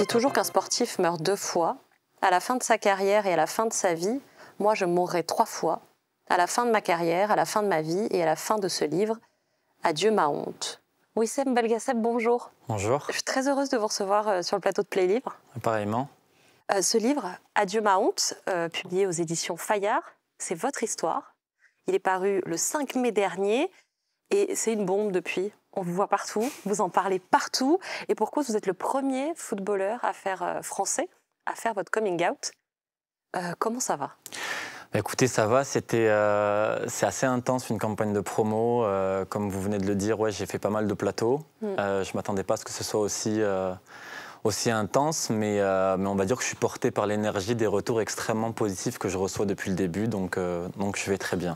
dis toujours qu'un sportif meurt deux fois, à la fin de sa carrière et à la fin de sa vie. Moi, je mourrai trois fois, à la fin de ma carrière, à la fin de ma vie et à la fin de ce livre. Adieu ma honte. Wissem Belgasseb, bonjour. Bonjour. Je suis très heureuse de vous recevoir euh, sur le plateau de Play Libre. Apparemment. Euh, ce livre, Adieu ma honte, euh, publié aux éditions Fayard, c'est votre histoire. Il est paru le 5 mai dernier et c'est une bombe depuis on vous voit partout, vous en parlez partout, et pourquoi vous êtes le premier footballeur à faire euh, français à faire votre coming out. Euh, comment ça va bah, écoutez, ça va, c'était euh, c'est assez intense une campagne de promo. comme vous venez de le dire, ouais, j'ai fait pas mal de plateaux. Mm. Euh, je m'attendais pas à ce que ce soit aussi aussi intense, mais, mais on va dire que je suis porté par l'énergie des retours extrêmement positifs que je reçois depuis le début, donc donc je vais très bien.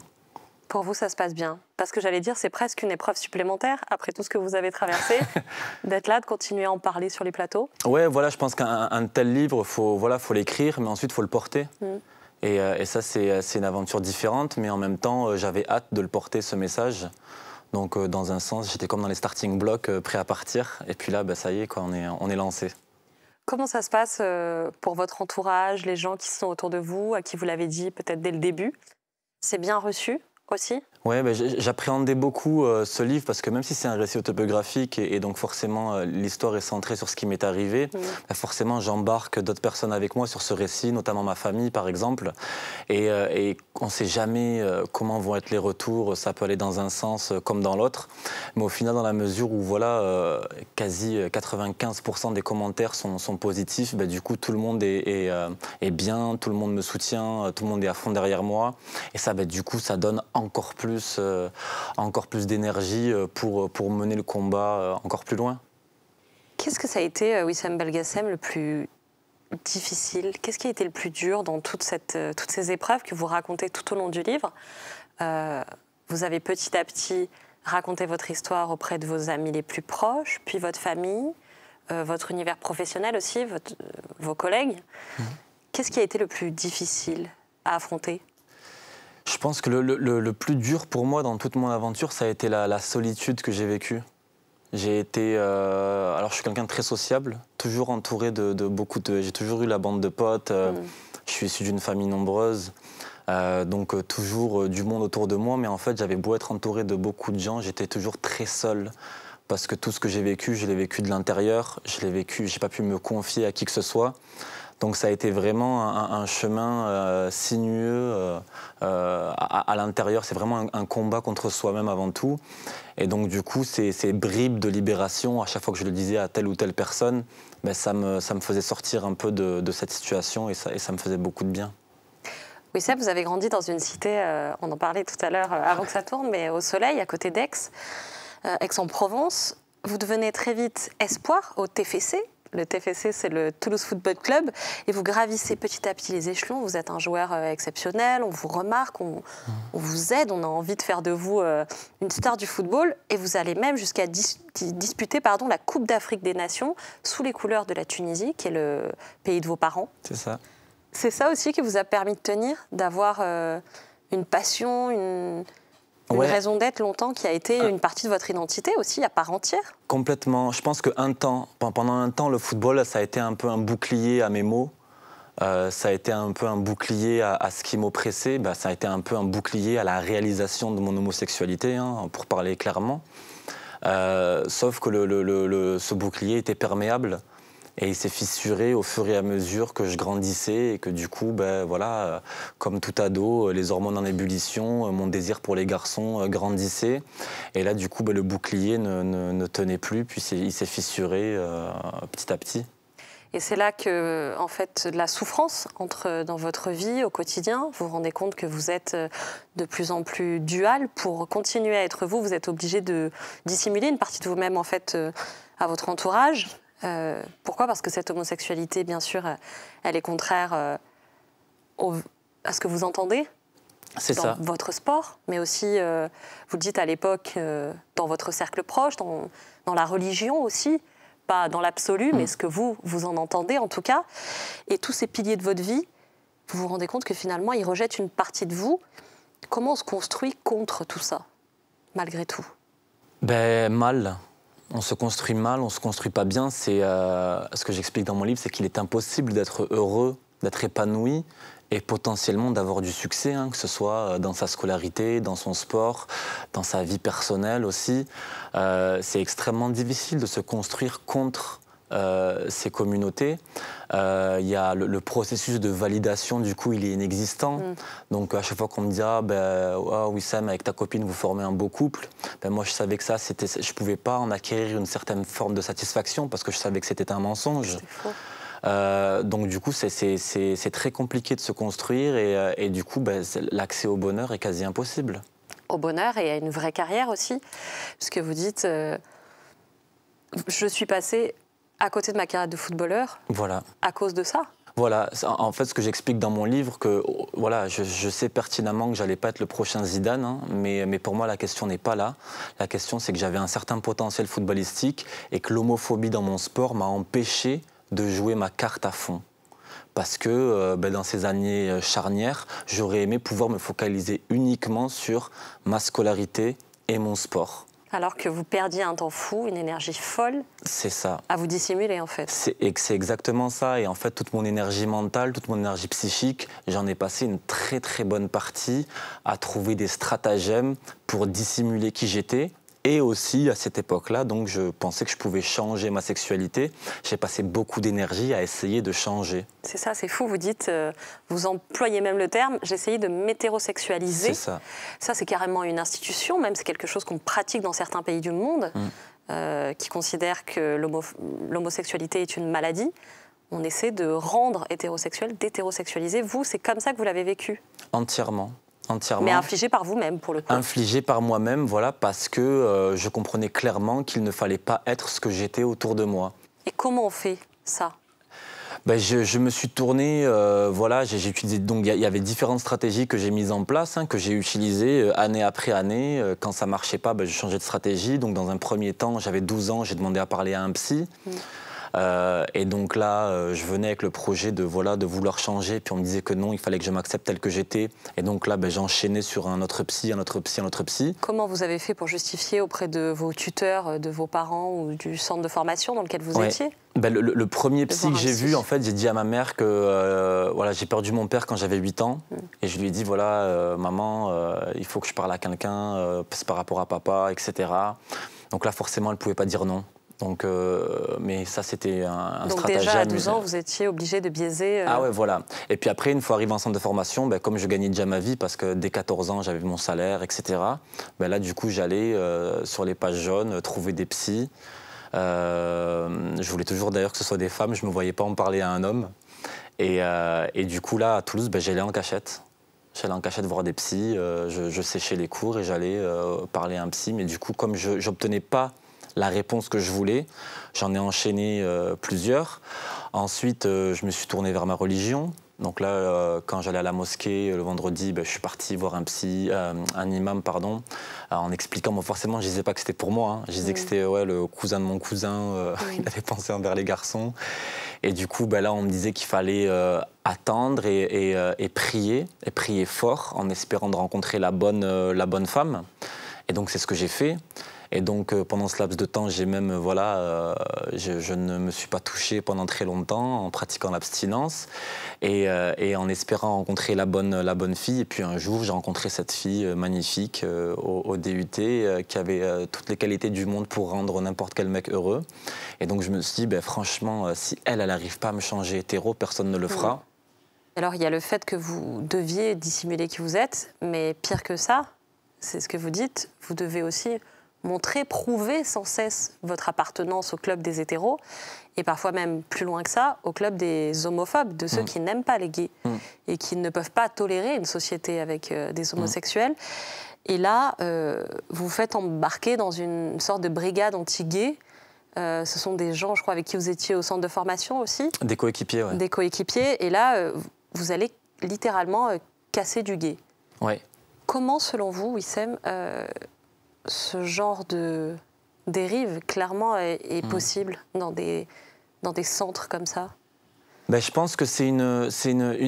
Pour vous, ça se passe bien Parce que j'allais dire, c'est presque une épreuve supplémentaire, après tout ce que vous avez traversé, d'être là, de continuer à en parler sur les plateaux Ouais, voilà, je pense qu'un tel livre, il faut voilà, faut l'écrire, mais ensuite, il faut le porter. Mm. Euh, et, ça, euh, c'est une aventure différente, mais en même temps, euh, j'avais hâte de le porter, ce message. Donc, dans un sens, j'étais comme dans les starting blocks, prêt à partir. Et puis là, bah, ça y est, quoi, on est, on est lancé. Comment ça se passe pour votre entourage, les gens qui sont autour de vous, à qui vous l'avez dit peut-être dès le début C'est bien reçu aussi Oui, ben, j'appréhendais beaucoup euh, ce livre parce que même si c'est un récit autobiographique et, donc forcément euh, l'histoire est centrée sur ce qui m'est arrivé, ben, forcément j'embarque d'autres personnes avec moi sur ce récit, notamment ma famille par exemple. Et, euh, on ne sait jamais comment vont être les retours, ça peut aller dans un sens comme dans l'autre. Mais au final, dans la mesure où voilà, quasi 95% des commentaires sont, positifs, ben, du coup tout le monde est, est, bien, tout le monde me soutient, tout le monde est à fond derrière moi. Et ça, du coup, ça donne encore plus, euh, encore plus d'énergie euh, pour, euh, pour mener le combat encore plus loin. Qu'est-ce que ça a été, Wissam Belgassem, le plus difficile Qu'est-ce qui a été le plus dur dans toute cette, toutes ces épreuves que vous racontez tout au long du livre Vous avez petit à petit raconté votre histoire auprès de vos amis les plus proches, puis votre famille, votre univers professionnel aussi, vos collègues. Mmh. Qu'est-ce qui a été le plus difficile à affronter je pense que le, plus dur pour moi dans toute mon aventure, ça a été la, solitude que j'ai vécue. J'ai été. Euh, alors, je suis quelqu'un de très sociable, toujours entouré de, beaucoup de. J'ai toujours eu la bande de potes. Euh, mm. Je suis issu d'une famille nombreuse. Euh, donc, toujours du monde autour de moi. Mais en fait, j'avais beau être entouré de beaucoup de gens, j'étais toujours très seul. Parce que tout ce que j'ai vécu, je l'ai vécu de l'intérieur. Je l'ai vécu. J'ai pas pu me confier à qui que ce soit. Donc ça a été vraiment un, chemin euh, sinueux euh, euh, à, l'intérieur. C'est vraiment un, combat contre soi-même avant tout. Et donc du coup, ces, ces, bribes de libération, à chaque fois que je le disais à telle ou telle personne, ben, ça, me, ça, me, faisait sortir un peu de, cette situation et ça, et ça me faisait beaucoup de bien. Oui, ça, vous avez grandi dans une cité, on en parlait tout à l'heure à avant tourne, mais au soleil, à côté d'Aix, Aix-en-Provence. Vous devenez très vite espoir au TFC, le TFC, c'est le Toulouse Football Club, et vous gravissez petit à petit les échelons. Vous êtes un joueur euh, exceptionnel, on vous remarque, on, vous aide, on a envie de faire de vous euh, une star du football, et vous allez même jusqu'à disputer pardon, la Coupe d'Afrique des Nations sous les couleurs de la Tunisie, qui est le pays de vos parents. C'est ça. C'est ça aussi qui vous a permis de tenir, d'avoir euh, une passion, une une raison d'être longtemps qui a été ah. une partie de votre identité aussi, à part entière Complètement. Je pense qu'un temps, pendant un temps, le football, ça a été un peu un bouclier à mes mots. Euh, ça a été un peu un bouclier à, ce qui m'oppressait. Bah, ça a été un peu un bouclier à la réalisation de mon homosexualité, hein, pour parler clairement. Euh, sauf que ce bouclier était perméable et il s'est fissuré au fur et à mesure que je grandissais et que du coup, ben, voilà, euh, comme tout ado, euh, les hormones en ébullition, euh, mon désir pour les garçons grandissait. Et là, du coup, ben, le bouclier ne, tenait plus, puis il s'est fissuré petit à petit. Et c'est là que, en fait, la souffrance entre dans votre vie au quotidien. Vous vous rendez compte que vous êtes de plus en plus dual. Pour continuer à être vous, vous êtes obligé de dissimuler une partie de vous-même, en fait, à votre entourage. Euh, pourquoi Parce que cette homosexualité, bien sûr, euh, elle est contraire euh, à ce que vous entendez dans votre sport, mais aussi, vous le dites à l'époque, dans votre cercle proche, dans, la religion aussi, pas dans l'absolu, mais mm. ce que vous, vous en entendez en tout cas. Et tous ces piliers de votre vie, vous vous rendez compte que finalement, ils rejettent une partie de vous. Comment on se construit contre tout ça, malgré tout Ben, mal on se construit mal, on se construit pas bien. C'est euh, ce que j'explique dans mon livre, c'est qu'il est impossible d'être heureux, d'être épanoui et potentiellement d'avoir du succès, hein, que ce soit euh, dans sa scolarité, dans son sport, dans sa vie personnelle aussi. Euh, c'est extrêmement difficile de se construire contre euh, ces communautés. Euh, il y a le, processus de validation, du coup, il est inexistant. Mm. Donc à chaque fois qu'on me dit ah ben oh, Wissam avec ta copine vous formez un beau couple, ben, moi je savais que ça c'était, je pouvais pas en acquérir une certaine forme de satisfaction parce que je savais que c'était un mensonge. Euh, donc du coup, c'est très compliqué de se construire et, du coup, ben, l'accès au bonheur est quasi impossible. Au bonheur et à une vraie carrière aussi, que vous dites, je suis passée à côté de ma carrière de footballeur. Voilà. À cause de ça voilà, en fait, ce que j'explique dans mon livre, que oh, voilà, je, sais pertinemment que j'allais pas être le prochain Zidane, hein, mais, pour moi, la question n'est pas là. La question, c'est que j'avais un certain potentiel footballistique et que l'homophobie dans mon sport m'a empêché de jouer ma carte à fond parce que euh, ben, dans ces années euh, charnières, j'aurais aimé pouvoir me focaliser uniquement sur ma scolarité et mon sport alors que vous perdiez un temps fou, une énergie folle. C'est ça. À vous dissimuler en fait. C'est exactement ça. Et en fait, toute mon énergie mentale, toute mon énergie psychique, j'en ai passé une très très bonne partie à trouver des stratagèmes pour dissimuler qui j'étais, et aussi, à cette époque-là, donc, je pensais que je pouvais changer ma sexualité. J'ai passé beaucoup d'énergie à essayer de changer. C'est ça, c'est fou. Vous dites, euh, vous employez même le terme, j'essayais de m'hétérosexualiser. C'est ça. Ça, c'est carrément une institution, même c'est quelque chose qu'on pratique dans certains pays du monde, mm. euh, qui considèrent que l'homosexualité est une maladie on essaie de rendre hétérosexuel, d'hétérosexualiser. Vous, c'est comme ça que vous l'avez vécu Entièrement. Entièrement. Mais infligé par vous-même, pour le coup. Infligé par moi-même, voilà, parce que euh, je comprenais clairement qu'il ne fallait pas être ce que j'étais autour de moi. Et comment on fait ça ben je, me suis tourné, euh, voilà, j'ai utilisé, donc il y, avait différentes stratégies que j'ai mises en place, hein, que j'ai utilisées euh, année après année. Quand ça marchait pas, ben, je changeais de stratégie. Donc dans un premier temps, j'avais 12 ans, j'ai demandé à parler à un psy. Mmh. Euh, et donc là, euh, je venais avec le projet de, voilà, de vouloir changer, puis on me disait que non, il fallait que je m'accepte tel que j'étais. Et donc là, ben, j'enchaînais sur un autre psy, un autre psy, un autre psy. Comment vous avez fait pour justifier auprès de vos tuteurs, de vos parents ou du centre de formation dans lequel vous étiez ben, le, premier psy que j'ai vu, en fait, j'ai dit à ma mère que euh, voilà, j'ai perdu mon père quand j'avais 8 ans. Mm. Et je lui ai dit, voilà, maman, il faut que je parle à quelqu'un, c'est par rapport à papa, etc. Donc là, forcément, elle ne pouvait pas dire non. Donc, euh, mais ça, c'était un, un Donc Déjà à 12 ans, vous étiez obligé de biaiser. Euh, ah ouais, voilà. Et puis après, une fois arrivé en centre de formation, ben, comme je gagnais déjà ma vie, parce que dès 14 ans, j'avais mon salaire, etc. Ben là, du coup, j'allais euh, sur les pages jaunes trouver des psys. je voulais toujours d'ailleurs que ce soit des femmes. Je me voyais pas en parler à un homme. Et, du coup, là, à Toulouse, ben, j'allais en cachette. J'allais en cachette voir des psys. Je, je, séchais les cours et j'allais parler à un psy. Mais du coup, comme je n'obtenais pas la réponse que je voulais. J'en ai enchaîné euh, plusieurs. Ensuite, euh, je me suis tourné vers ma religion. Donc là, euh, quand j'allais à la mosquée le vendredi, ben, je suis parti voir un un imam, pardon, en expliquant. Moi, forcément, je disais pas que c'était pour moi. Hein. Je disais que c'était ouais, le cousin de mon cousin. Il avait pensé envers les garçons. Et du coup, ben là, on me disait qu'il fallait attendre et, prier, et prier fort, en espérant de rencontrer la bonne, la bonne femme. Et donc, c'est ce que j'ai fait. Et donc euh, pendant ce laps de temps, j'ai même, euh, voilà, euh, je, ne me suis pas touché pendant très longtemps en pratiquant l'abstinence et, en espérant rencontrer la bonne, la bonne fille. Et puis un jour, j'ai rencontré cette fille magnifique au, DUT qui avait toutes les qualités du monde pour rendre n'importe quel mec heureux. Et donc je me suis dit, ben, franchement, si elle, elle n'arrive pas à me changer hétéro, personne ne le fera. Alors il y a le fait que vous deviez dissimuler qui vous êtes, mais pire que ça, c'est ce que vous dites, vous devez aussi montrer, prouver sans cesse votre appartenance au club des hétéros, et parfois même plus loin que ça, au club des homophobes, de ceux mm. qui n'aiment pas les gays mm. et qui ne peuvent pas tolérer une société avec euh, des mm. homosexuels. Et là, vous euh, vous faites embarquer dans une sorte de brigade anti-gay. Euh, ce sont des gens, je crois, avec qui vous étiez au centre de formation aussi. Des coéquipiers, oui. Des coéquipiers. Et là, vous allez littéralement casser du gay. Oui. Comment, selon vous, Wissem, ce genre de dérive, clairement, est, hmm. possible dans des, dans des centres comme ça ben, je pense que c'est une,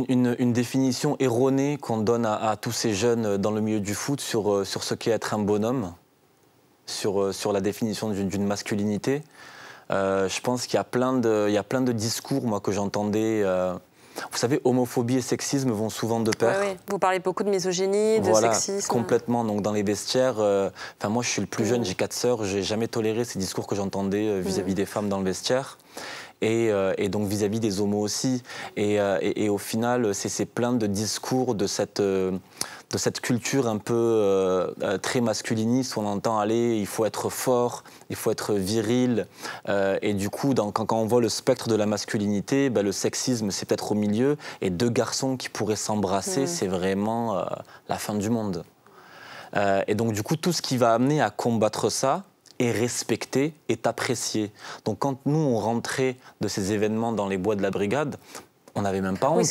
une, définition erronée qu'on donne à, tous ces jeunes dans le milieu du foot sur, euh, sur ce qu'est être un bonhomme, sur, euh, sur la définition d'une masculinité. Euh, je pense qu'il y, a plein de, y plein de discours moi, que j'entendais. Vous savez, homophobie et sexisme vont souvent de pair. Vous parlez beaucoup de misogynie, de voilà, sexisme. Complètement. Donc dans les vestiaires, euh, enfin moi je suis le plus mm. jeune, j'ai quatre sœurs, j'ai jamais toléré ces discours que j'entendais euh, vis-à-vis mm. des femmes dans le vestiaire. Euh, et, donc vis-à-vis des homos aussi. Et, au final, c'est plein de discours, de cette, de cette culture un peu euh, euh, très masculiniste où on entend aller, il faut être fort, il faut être viril. Euh, et du coup, quand, on voit le spectre de la masculinité, ben, le sexisme, c'est peut-être au milieu. Et deux garçons qui pourraient s'embrasser, hmm. c'est vraiment la fin du monde. et donc, du coup, tout ce qui va amener à combattre ça, est respecté, est apprécié. Donc quand nous, on rentrait de ces événements dans les bois de la brigade, on n'avait même pas honte.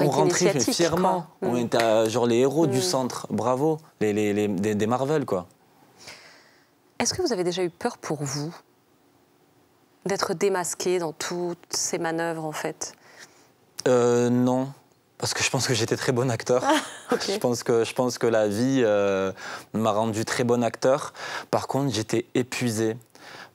On rentrait fièrement. On mm. était genre les héros du mm. centre. Bravo, les, des, Marvel, quoi. Est-ce que vous avez déjà eu peur pour vous d'être démasqué dans toutes ces manœuvres, en fait euh, Non. Parce que je pense que j'étais très bon acteur. Ah, je, pense que, je pense que la vie euh, m'a rendu très bon acteur. Par contre, j'étais épuisé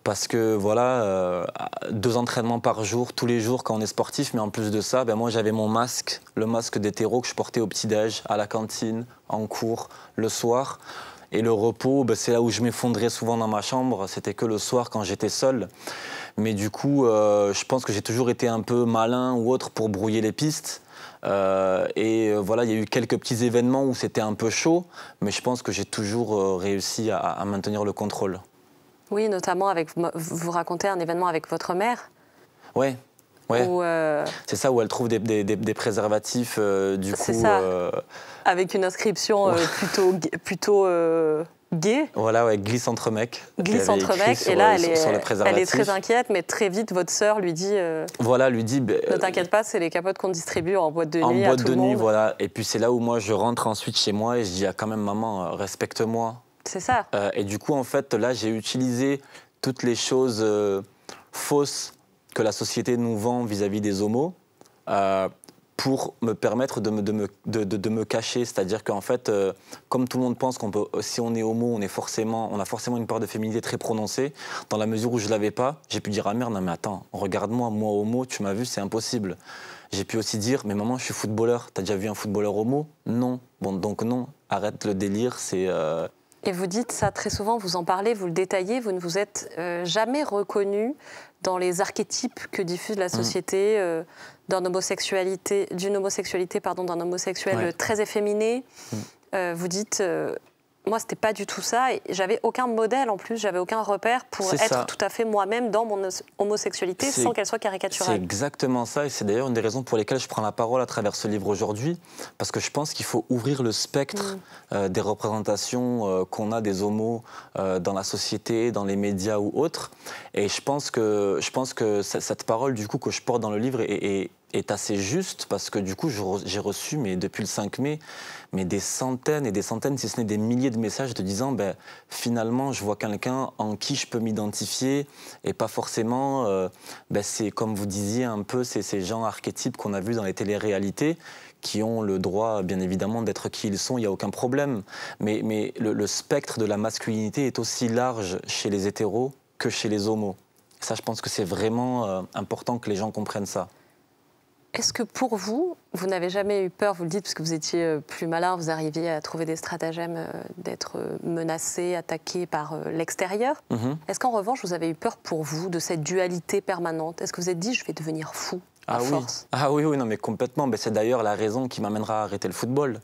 parce que voilà, euh, deux entraînements par jour, tous les jours quand on est sportif, mais en plus de ça, ben, moi j'avais mon masque, le masque d'hétéro que je portais au petit-déj, à la cantine, en cours, le soir. Et le repos, ben, c'est là où je m'effondrais souvent dans ma chambre, c'était que le soir quand j'étais seul. Mais du coup, euh, je pense que j'ai toujours été un peu malin ou autre pour brouiller les pistes. Euh, et voilà, il y a eu quelques petits événements où c'était un peu chaud, mais je pense que j'ai toujours réussi à, maintenir le contrôle. Oui, notamment avec. Vous racontez un événement avec votre mère Oui. Ouais. Euh, c'est ça où elle trouve des, préservatifs euh, du coup. Ça. Euh, avec une inscription plutôt plutôt gay. Voilà, ouais, glisse entre mecs. Glisse entre mecs. et là, elle, est, très inquiète, mais très vite, votre sœur lui dit. voilà, lui dit. Bah, ne t'inquiète pas, c'est les capotes qu'on distribue en boîte de nuit. En boîte à tout de le monde. nuit, voilà. Et puis c'est là où moi je rentre ensuite chez moi et je dis à quand même maman, respecte-moi. C'est ça. Euh, et du coup, en fait, là, j'ai utilisé toutes les choses euh, fausses que la société nous vend vis-à-vis des homos euh, pour me permettre de me, de me, de, de, me cacher. C'est-à-dire qu'en fait, comme tout le monde pense qu'on peut, si on est homo, on, est forcément, on a forcément une part de féminité très prononcée, dans la mesure où je ne l'avais pas, j'ai pu dire Ah merde, non mais attends, regarde-moi, moi homo, tu m'as vu, c'est impossible. J'ai pu aussi dire, mais maman, je suis footballeur. T'as déjà vu un footballeur homo Non. Bon, donc non. Arrête le délire. C'est et vous dites ça très souvent, vous en parlez, vous le détaillez, vous ne vous êtes euh, jamais reconnu dans les archétypes que diffuse la mm. société euh, d'un homosexualité, d'une homosexualité, pardon, d'un homosexuel très efféminé. Mm. Euh, vous dites moi, c'était pas du tout ça. J'avais aucun modèle en plus, j'avais aucun repère pour être tout à fait moi-même dans mon homosexualité sans qu'elle soit caricaturale. C'est exactement ça, et c'est d'ailleurs une des raisons pour lesquelles je prends la parole à travers ce livre aujourd'hui, parce que je pense qu'il faut ouvrir le spectre mm. euh, des représentations euh, qu'on a des homos euh, dans la société, dans les médias ou autres. Et je pense que, je pense que cette parole, du coup, que je porte dans le livre est, est est assez juste parce que du coup, j'ai reçu, mais depuis le 5 mai, mais des centaines et des centaines, si ce n'est des milliers de messages te disant, ben, finalement, je vois quelqu'un en qui je peux m'identifier et pas forcément, euh, ben, c'est comme vous disiez un peu, c'est ces gens archétypes qu'on a vus dans les téléréalités qui ont le droit, bien évidemment, d'être qui ils sont, il n'y a aucun problème. Mais, le, spectre de la masculinité est aussi large chez les hétéros que chez les homos. Ça, je pense que c'est vraiment euh, important que les gens comprennent ça. Est-ce que pour vous, vous n'avez jamais eu peur, vous le dites, parce que vous étiez euh, plus malin, vous arriviez à trouver des stratagèmes euh, d'être euh, menacé, attaqué par l'extérieur. Mhm. Est-ce qu'en revanche, vous avez eu peur pour vous de cette dualité permanente Est-ce que vous vous êtes dit, je vais devenir fou à ah force oui. Ah oui, oui, non, mais complètement. c'est d'ailleurs la raison qui m'amènera à arrêter le football.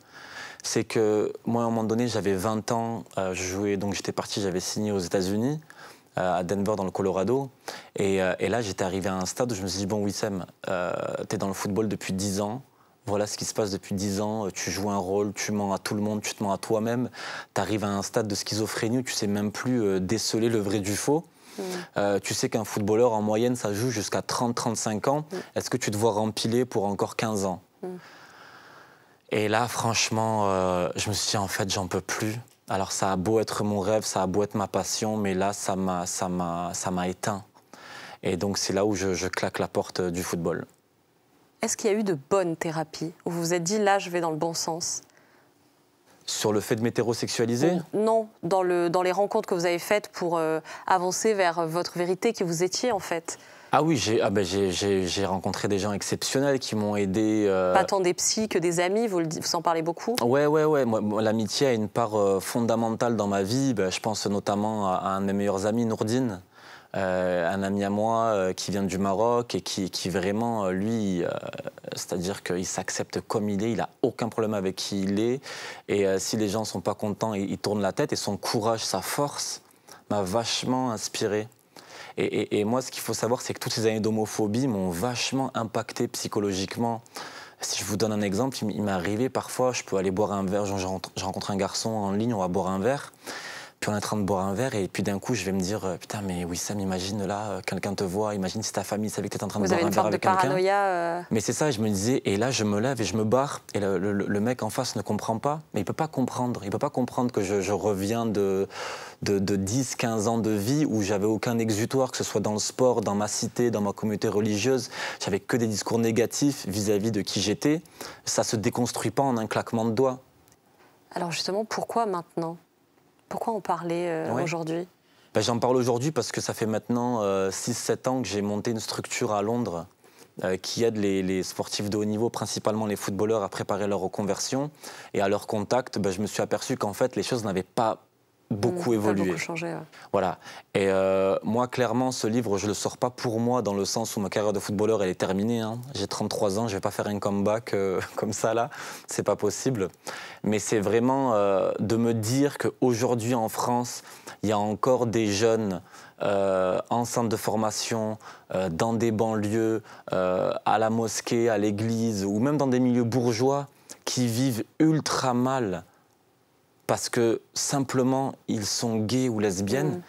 C'est que moi, à un moment donné, j'avais 20 ans, je jouais, donc j'étais parti, j'avais signé aux États-Unis. Euh, à Denver dans le Colorado. Euh, et, là, j'étais arrivé à un stade où je me suis dit, bon Wissem, euh, t'es dans le football depuis 10 ans, voilà ce qui se passe depuis 10 ans, tu joues un rôle, tu mens à tout le monde, tu te mens à toi-même, tu arrives à un stade de schizophrénie où tu sais même plus euh, déceler le vrai du faux. Mm. tu sais qu'un footballeur en moyenne, ça joue jusqu'à 30-35 ans. Mm. Est-ce que tu te vois rempiler pour encore 15 ans mm. Et là, franchement, je me suis dit, en fait, j'en peux plus. Alors ça a beau être mon rêve, ça a beau être ma passion, mais là, ça m'a, ça m'a, ça m'a éteint. Et donc c'est là où je, claque la porte euh, du football. Est-ce qu'il y a eu de bonnes thérapies où vous vous êtes dit là, je vais dans le bon sens sur le fait de m'hétérosexualiser Non, dans, les rencontres que vous avez faites pour euh, avancer vers votre vérité qui vous étiez en fait. Ah oui, ah ben, j'ai rencontré des gens exceptionnels qui m'ont aidé. Euh, pas tant des psys que des amis, vous, en parlez beaucoup Ouais, ouais, ouais. L'amitié a une part euh, fondamentale dans ma vie. Ben, je pense notamment à, un de mes meilleurs amis, Nourdine. Euh, un ami à moi qui vient du Maroc et qui, vraiment, lui, c'est-à-dire qu'il s'accepte comme il est, il n'a aucun problème avec qui il est. Et si les gens ne sont pas contents, il tourne la tête. Et son courage, sa force m'a vachement inspiré. Et, moi, ce qu'il faut savoir, c'est que toutes ces années d'homophobie m'ont vachement impacté psychologiquement. Si je vous donne un exemple, il m'est arrivé parfois, je peux aller boire un verre, je rencontre un garçon en ligne, on va boire un verre puis on est en train de boire un verre et puis d'un coup je vais me dire euh, putain mais Wissam imagine là euh, quelqu'un te voit imagine si ta famille savait que tu en train de boire un verre avec quelqu'un euh. mais c'est ça je me disais et là je me lève et je me barre et le, mec en face ne comprend pas mais il peut pas comprendre il peut pas comprendre que je, reviens de, de, 10 15 ans de vie où j'avais aucun exutoire que ce soit dans le sport dans ma cité dans ma communauté religieuse j'avais que des discours négatifs vis-à-vis -vis de qui j'étais ça se déconstruit pas en un claquement de doigts alors justement pourquoi maintenant pourquoi en parler euh, aujourd'hui ben, J'en parle aujourd'hui parce que ça fait maintenant 6-7 euh, ans que j'ai monté une structure à Londres euh, qui aide les, sportifs de haut niveau, principalement les footballeurs, à préparer leur reconversion. Et à leur contact, ben, je me suis aperçu qu'en fait, les choses n'avaient pas beaucoup mmh, évolué. Voilà. Et euh, moi, clairement, ce livre, je le sors pas pour moi dans le sens où ma carrière de footballeur elle est terminée. Hein. J'ai 33 ans, je vais pas faire un comeback euh, comme ça là, c'est pas possible. Mais c'est vraiment euh, de me dire qu'aujourd'hui en France, il y a encore des jeunes. Euh, en centre de formation, dans des banlieues, à la mosquée, à l'église, ou même dans des milieux bourgeois qui vivent ultra mal parce que simplement ils sont gays ou lesbiennes, mm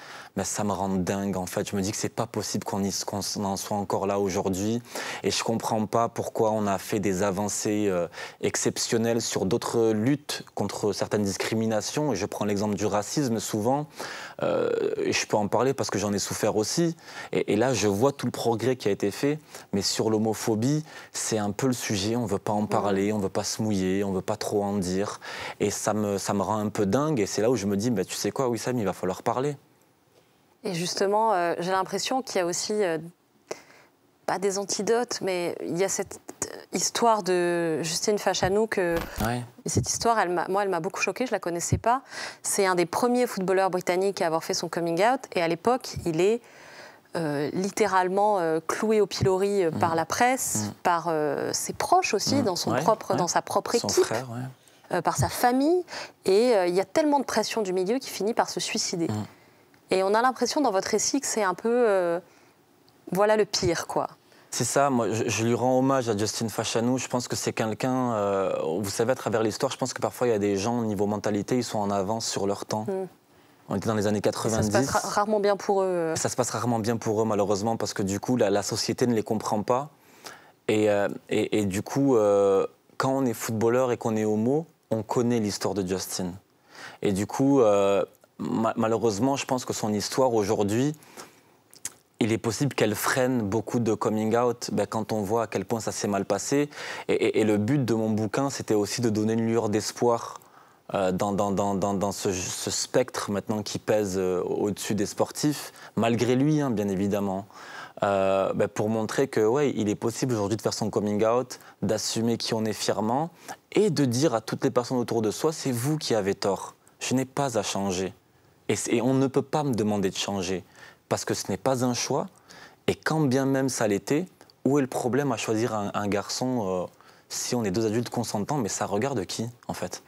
ça me rend dingue en fait. Je me dis que c'est pas possible qu'on en soit encore là aujourd'hui et je comprends pas pourquoi on a fait des avancées euh, exceptionnelles sur d'autres luttes contre certaines discriminations. Et je prends l'exemple du racisme souvent. Euh, et je peux en parler parce que j'en ai souffert aussi. Et, là, je vois tout le progrès qui a été fait. Mais sur l'homophobie, c'est un peu le sujet. On veut pas en parler, on veut pas se mouiller, on veut pas trop en dire. Et ça me, ça me rend un peu dingue. Et c'est là où je me dis, tu sais quoi, oui, il va falloir parler. Et justement, euh, j'ai l'impression qu'il y a aussi, euh, pas des antidotes, mais il y a cette histoire de Justine Fachanou que cette histoire, elle moi, elle m'a beaucoup choquée. Je la connaissais pas. C'est un des premiers footballeurs britanniques à avoir fait son coming out, et à l'époque, il est euh, littéralement cloué au pilori mmh. par la presse, mmh. par ses proches aussi, mmh. dans, son propre, dans sa propre équipe, par sa famille. Et il y a tellement de pression du milieu qui finit par se suicider. Et on a l'impression dans votre récit que c'est un peu, euh, voilà le pire, quoi. C'est ça, je, lui rends hommage à Justin Fachanou. Je pense que c'est quelqu'un, euh, vous savez, à travers l'histoire, je pense que parfois il y a des gens, au niveau mentalité, ils sont en avance sur leur temps. Hmm. On était dans les années 90. ça se passe rarement bien pour eux. Euh. Ça se passe rarement bien pour eux, malheureusement, parce que du coup, la, société ne les comprend pas. Et, du coup, quand on est footballeur et qu'on est homo, on connaît l'histoire de Justin. Et du coup, malheureusement, je pense que son histoire aujourd'hui, il est possible qu'elle freine beaucoup de coming out ben, quand on voit à quel point ça s'est mal passé. Et, le but de mon bouquin, c'était aussi de donner une lueur d'espoir euh, dans, ce, spectre maintenant qui pèse euh, au-dessus des sportifs, malgré lui, hein, bien évidemment. Euh, ben, pour montrer que ouais, il est possible aujourd'hui de faire son coming out, d'assumer qui on est fièrement et de dire à toutes les personnes autour de soi c'est vous qui avez tort. Je n'ai pas à changer. Et, on ne peut pas me demander de changer, parce que ce n'est pas un choix. Et quand bien même ça l'était, où est le problème à choisir un, garçon euh, si on est deux adultes consentants Mais ça regarde qui, en fait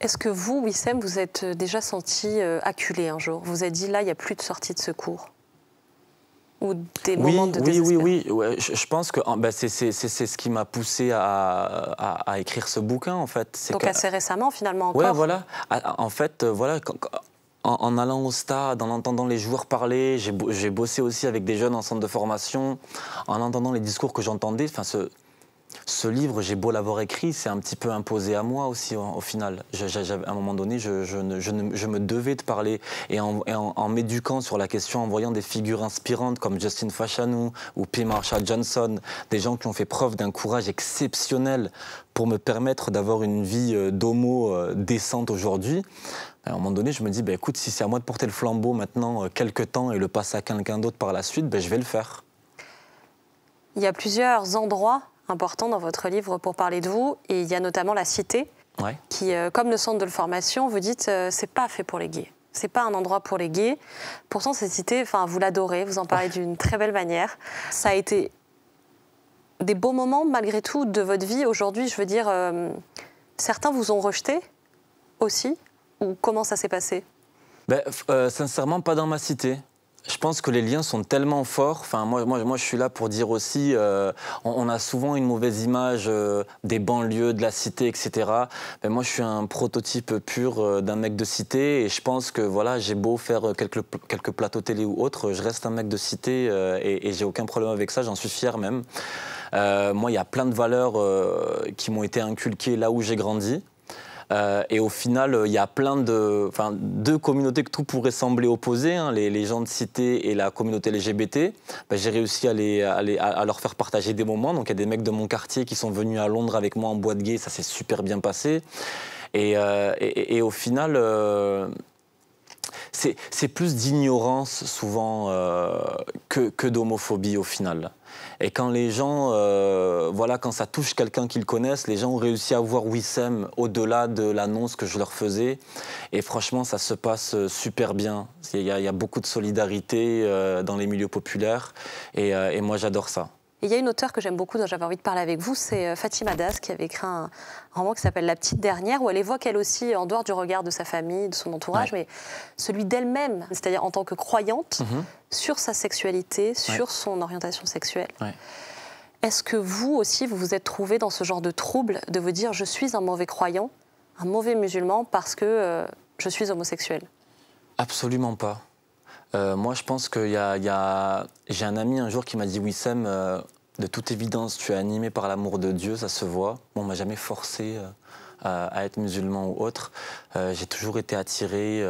Est-ce que vous, Wissem, vous êtes euh, déjà senti euh, acculé un jour Vous avez dit, là, il n'y a plus de sortie de secours ou des oui, moments de oui, oui, oui, je, pense que ben, c'est ce qui m'a poussé à, écrire ce bouquin, en fait. Donc assez récemment, finalement, encore Oui, voilà. En fait, voilà, en, allant au stade, en entendant les joueurs parler, j'ai bossé aussi avec des jeunes en centre de formation, en entendant les discours que j'entendais. Enfin, ce, ce livre, j'ai beau l'avoir écrit, c'est un petit peu imposé à moi aussi au, final. à un moment donné, je, me devais de parler. Et en, m'éduquant sur la question, en voyant des figures inspirantes comme Justin Fashanu ou P. Marshall Johnson, des gens qui ont fait preuve d'un courage exceptionnel pour me permettre d'avoir une vie euh, d'homo euh, décente aujourd'hui, à un moment donné, je me dis, bah, écoute, si c'est à moi de porter le flambeau maintenant euh, quelques temps et le passer à quelqu'un d'autre par la suite, bah, je vais le faire. Il y a plusieurs endroits importants dans votre livre pour parler de vous, et il y a notamment la cité, qui, euh, comme le centre de formation, vous dites, ce euh, c'est pas fait pour les gays. C'est pas un endroit pour les gays. Pourtant, cette cité, enfin, vous l'adorez, vous en parlez d'une très belle manière. Ça a été des beaux moments, malgré tout, de votre vie. Aujourd'hui, je veux dire, certains vous ont rejeté aussi comment ça s'est passé ben, euh, Sincèrement, pas dans ma cité. Je pense que les liens sont tellement forts. Enfin, moi, moi, moi je suis là pour dire aussi, euh, on, a souvent une mauvaise image euh, des banlieues, de la cité, etc. Mais ben, moi, je suis un prototype pur d'un mec de cité, et je pense que voilà, j'ai beau faire quelques, quelques plateaux télé ou autres, je reste un mec de cité, et, et j'ai aucun problème avec ça. J'en suis fier même. moi, il y a plein de valeurs qui m'ont été inculquées là où j'ai grandi. Euh, et au final, il y a plein de, enfin, deux communautés que tout pourrait sembler opposées, hein, les, gens de cité et la communauté LGBT. Ben, j'ai réussi à, les, à, les, à, leur faire partager des moments. Donc il y a des mecs de mon quartier qui sont venus à Londres avec moi en boîte gay, ça s'est super bien passé. Et, euh, au final... Euh, c'est plus d'ignorance souvent que, que d'homophobie au final. Et quand les gens, euh, voilà, quand ça touche quelqu'un qu'ils connaissent, les gens ont réussi à voir Wissem au-delà de l'annonce que je leur faisais. Et franchement, ça se passe euh, super bien. Il y a, beaucoup de solidarité euh, dans les milieux populaires. et moi, j'adore ça il y a une auteure que j'aime beaucoup, dont j'avais envie de parler avec vous, c'est euh, Fatima Das, qui avait écrit un roman qui s'appelle La petite dernière, où elle évoque elle aussi, en dehors du regard de sa famille, de son entourage, mais celui d'elle-même, c'est-à-dire en tant que croyante, mhm. sur sa sexualité, sur son orientation sexuelle. Est-ce que vous aussi, vous vous êtes trouvé dans ce genre de trouble de vous dire je suis un mauvais croyant, un mauvais musulman parce que euh, je suis homosexuel Absolument pas. Euh, moi, je pense qu'il y a, J'ai un ami un jour qui m'a dit Wissem, euh, de toute évidence, tu es animé par l'amour de Dieu, ça se voit. on m'a jamais forcé euh, à, être musulman ou autre. J'ai toujours été attiré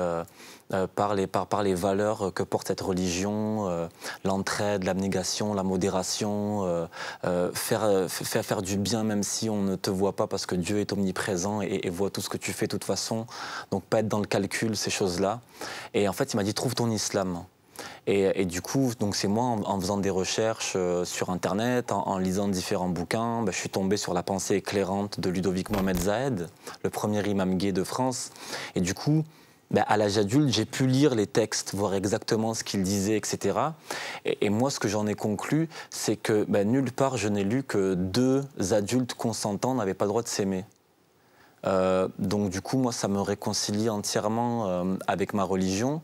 euh, par, les, valeurs que porte cette religion, euh, l'entraide, l'abnégation, la modération, euh, faire, faire, du bien même si on ne te voit pas parce que Dieu est omniprésent et, voit tout ce que tu fais de toute façon. Donc pas être dans le calcul, ces choses-là. Et en fait, il m'a dit, trouve ton islam. Et, du coup, donc c'est moi en, faisant des recherches sur Internet, en, lisant différents bouquins, ben, je suis tombé sur la pensée éclairante de Ludovic Mohamed Zahed, le premier imam gay de France. Et du coup, ben, à l'âge adulte, j'ai pu lire les textes, voir exactement ce qu'ils disaient, etc. Et, moi, ce que j'en ai conclu, c'est que ben, nulle part, je n'ai lu que deux adultes consentants n'avaient pas le droit de s'aimer. Euh, donc du coup, moi, ça me réconcilie entièrement euh, avec ma religion.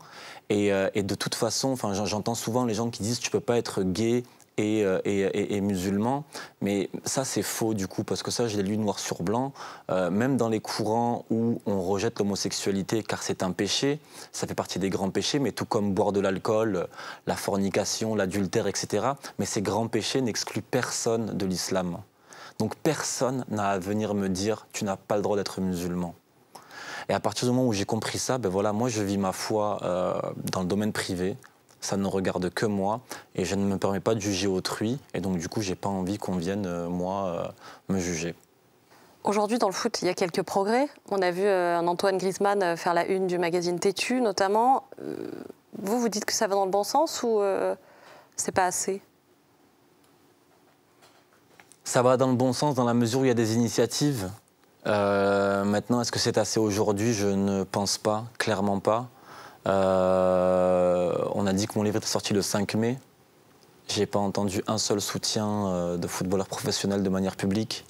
Et, euh, de toute façon, j'entends souvent les gens qui disent tu peux pas être gay euh, et, et, musulmans. Mais ça, c'est faux du coup, parce que ça, je l'ai lu noir sur blanc. Euh, même dans les courants où on rejette l'homosexualité car c'est un péché, ça fait partie des grands péchés, mais tout comme boire de l'alcool, la fornication, l'adultère, etc. Mais ces grands péchés n'excluent personne de l'islam. Donc personne n'a à venir me dire tu n'as pas le droit d'être musulman. Et à partir du moment où j'ai compris ça, ben voilà, moi je vis ma foi euh, dans le domaine privé, ça ne regarde que moi et je ne me permets pas de juger autrui. Et donc, du coup, j'ai pas envie qu'on vienne, euh, moi, euh, me juger. Aujourd'hui, dans le foot, il y a quelques progrès. On a vu euh, un Antoine Griezmann faire la une du magazine Têtu, notamment. Vous, vous dites que ça va dans le bon sens ou c'est pas assez Ça va dans le bon sens dans la mesure où il y a des initiatives. maintenant, est-ce que c'est assez aujourd'hui Je ne pense pas, clairement pas. Euh, on a dit que mon livre était sorti le 5 mai. J'ai pas entendu un seul soutien euh, de footballeur professionnel de manière publique.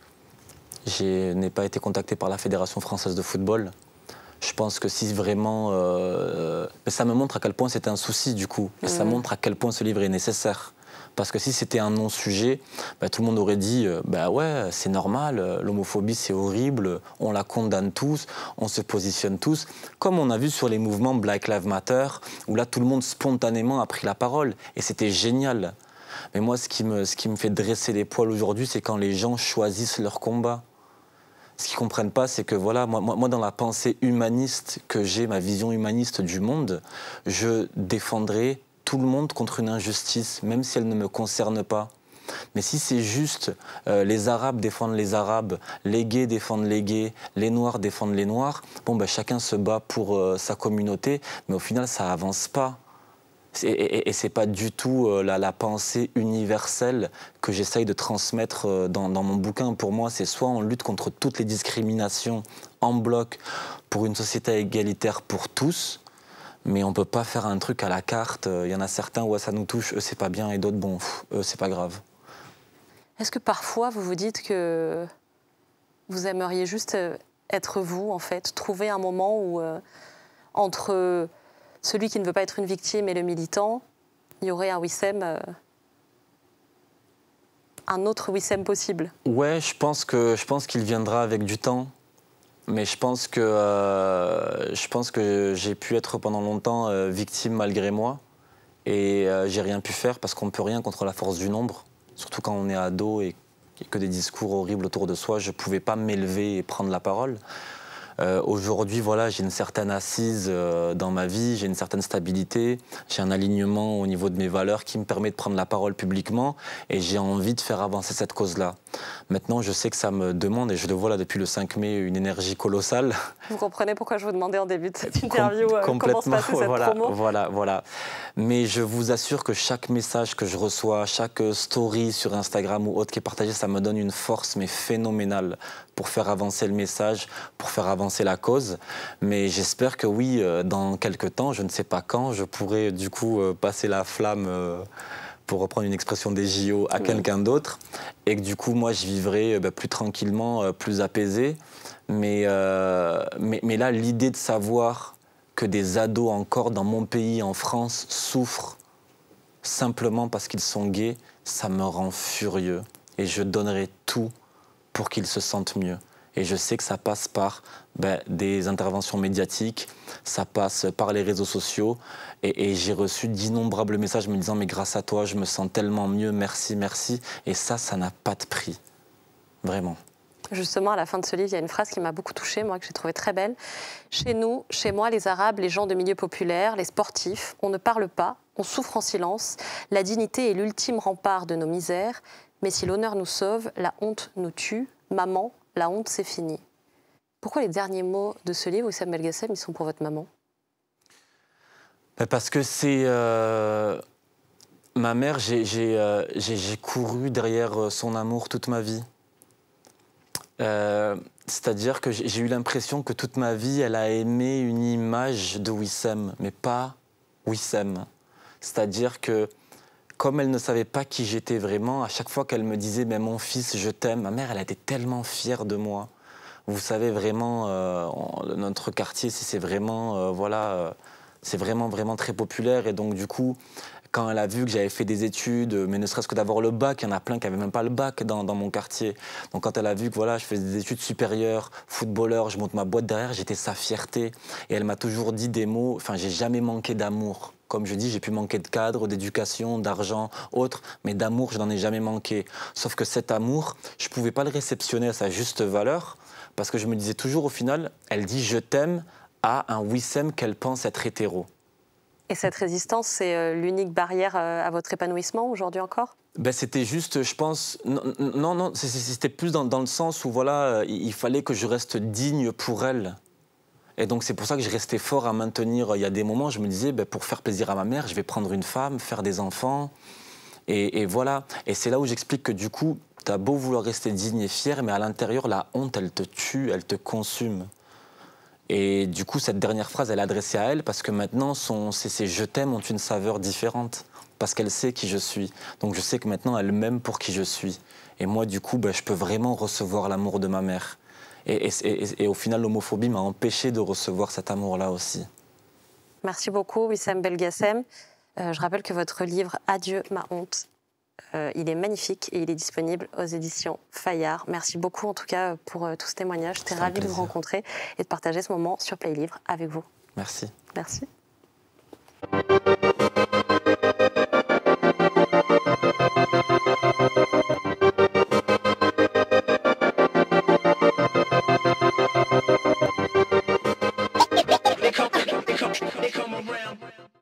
Je n'ai pas été contacté par la Fédération française de football. Je pense que si vraiment. Euh, ça me montre à quel point c'était un souci, du coup. ça mm. montre à quel point ce livre est nécessaire. Parce que si c'était un non-sujet, bah, tout le monde aurait dit euh, bah ouais, c'est normal, euh, l'homophobie c'est horrible, on la condamne tous, on se positionne tous. Comme on a vu sur les mouvements Black Lives Matter, où là tout le monde spontanément a pris la parole et c'était génial. Mais moi, ce qui me, ce qui me fait dresser les poils aujourd'hui, c'est quand les gens choisissent leur combat. Ce qu'ils comprennent pas, c'est que voilà, moi, moi, dans la pensée humaniste que j'ai, ma vision humaniste du monde, je défendrai tout le monde contre une injustice, même si elle ne me concerne pas. Mais si c'est juste euh, les Arabes défendent les Arabes, les gays défendent les gays, les Noirs défendent les Noirs, bon, ben, chacun se bat pour euh, sa communauté, mais au final, ça avance pas. Et, ce n'est c'est pas du tout euh, la, pensée universelle que j'essaye de transmettre dans, dans mon bouquin. Pour moi, c'est soit on lutte contre toutes les discriminations en bloc pour une société égalitaire pour tous, mais on peut pas faire un truc à la carte. Il euh, y en a certains où ça nous touche, eux c'est pas bien, et d'autres, bon, eux c'est pas grave. Est-ce que parfois vous vous dites que vous aimeriez juste euh, être vous, en fait, trouver un moment où, euh, entre celui qui ne veut pas être une victime et le militant, il y aurait un Wissem, un autre Wissem possible Ouais, je pense qu'il viendra avec du temps mais je pense que euh, je pense que j'ai pu être pendant longtemps euh, victime malgré moi et euh, j'ai rien pu faire parce qu'on ne peut rien contre la force du nombre, surtout quand on est ado et, et que des discours horribles autour de soi. Je ne pouvais pas m'élever et prendre la parole. Euh, aujourd'hui, voilà, j'ai une certaine assise euh, dans ma vie, j'ai une certaine stabilité, j'ai un alignement au niveau de mes valeurs qui me permet de prendre la parole publiquement et j'ai envie de faire avancer cette cause-là. Maintenant, je sais que ça me demande, et je le vois là depuis le 5 mai, une énergie colossale. Vous comprenez pourquoi je vous demandais en début de cette interview euh, complètement cette Voilà, voilà. Mais je vous assure que chaque message que je reçois, chaque story sur Instagram ou autre qui est partagée, ça me donne une force mais phénoménale pour faire avancer le message, pour faire avancer la cause. Mais j'espère que oui, euh, dans quelques temps, je ne sais pas quand, je pourrai euh, du coup euh, passer la flamme pour reprendre une expression des JO, à quelqu'un d'autre, et que du coup, moi, je vivrai bah, plus tranquillement, plus apaisé. Mais, mais, là, l'idée de savoir que des ados encore dans mon pays, en France, souffrent simplement parce qu'ils sont gays, ça me rend furieux. Et je donnerai tout pour qu'ils se sentent mieux. Et je sais que ça passe par ben, des interventions médiatiques, ça passe par les réseaux sociaux. Et, et j'ai reçu d'innombrables messages me disant Mais grâce à toi, je me sens tellement mieux, merci, merci. Et ça, ça n'a pas de prix. Vraiment. Justement, à la fin de ce livre, il y a une phrase qui m'a beaucoup touchée, moi, que j'ai trouvée très belle. Chez nous, chez moi, les Arabes, les gens de milieu populaire, les sportifs, on ne parle pas, on souffre en silence. La dignité est l'ultime rempart de nos misères. Mais si l'honneur nous sauve, la honte nous tue. Maman, la honte, c'est fini. Pourquoi les derniers mots de ce livre, Oussam Belgassem, ils sont pour votre maman ben, Parce que c'est... Euh, ma mère, j'ai euh, couru derrière euh, son amour toute ma vie. C'est-à-dire que j'ai eu l'impression que toute ma vie, elle a aimé une image de Wissem, mais pas Wissem. C'est-à-dire que comme elle ne savait pas qui j'étais vraiment, à chaque fois qu'elle me disait mais mon fils, je t'aime, ma mère, elle était tellement fière de moi. Vous savez vraiment, euh, notre quartier, c'est vraiment, euh, voilà, euh, c'est vraiment vraiment très populaire et donc du coup, quand elle a vu que j'avais fait des études, euh, mais ne serait-ce que d'avoir le bac, il y en a plein qui n'avaient même pas le bac dans, mon quartier. Donc quand elle a vu que voilà, je faisais des études supérieures, footballeur, je monte ma boîte derrière, j'étais sa fierté. Et elle m'a toujours dit des mots, enfin j'ai jamais manqué d'amour. Comme je dis, j'ai pu manquer de cadre, d'éducation, d'argent, autre, mais d'amour, je n'en ai jamais manqué. Sauf que cet amour, je ne pouvais pas le réceptionner à sa juste valeur, parce que je me disais toujours au final, elle dit je t'aime à un Wissem qu'elle pense être hétéro. Et cette résistance, c'est euh, l'unique barrière euh, à votre épanouissement aujourd'hui encore ben, c'était juste, je pense, non, non, c'était plus dans, le sens où voilà, euh, il fallait que je reste digne pour elle. Et donc c'est pour ça que je restais fort à maintenir. Il y a des moments, je me disais, ben, pour faire plaisir à ma mère, je vais prendre une femme, faire des enfants. Et, et voilà. Et c'est là où j'explique que du coup, tu as beau vouloir rester digne et fier, mais à l'intérieur, la honte, elle te tue, elle te consume. Et du coup, cette dernière phrase, elle est adressée à elle parce que maintenant, son, ses, je t'aime ont une saveur différente parce qu'elle sait qui je suis. Donc je sais que maintenant, elle m'aime pour qui je suis. Et moi, du coup, bah, je peux vraiment recevoir l'amour de ma mère. Et, au final, l'homophobie m'a empêché de recevoir cet amour-là aussi. Merci beaucoup, Wissam Belgassem. Euh, je rappelle que votre livre Adieu ma honte euh, il est magnifique et il est disponible aux éditions Fayard. Merci beaucoup en tout cas pour euh, tout ce témoignage. J'étais ravie de vous rencontrer et de partager ce moment sur Play Livre avec vous. Merci. Merci.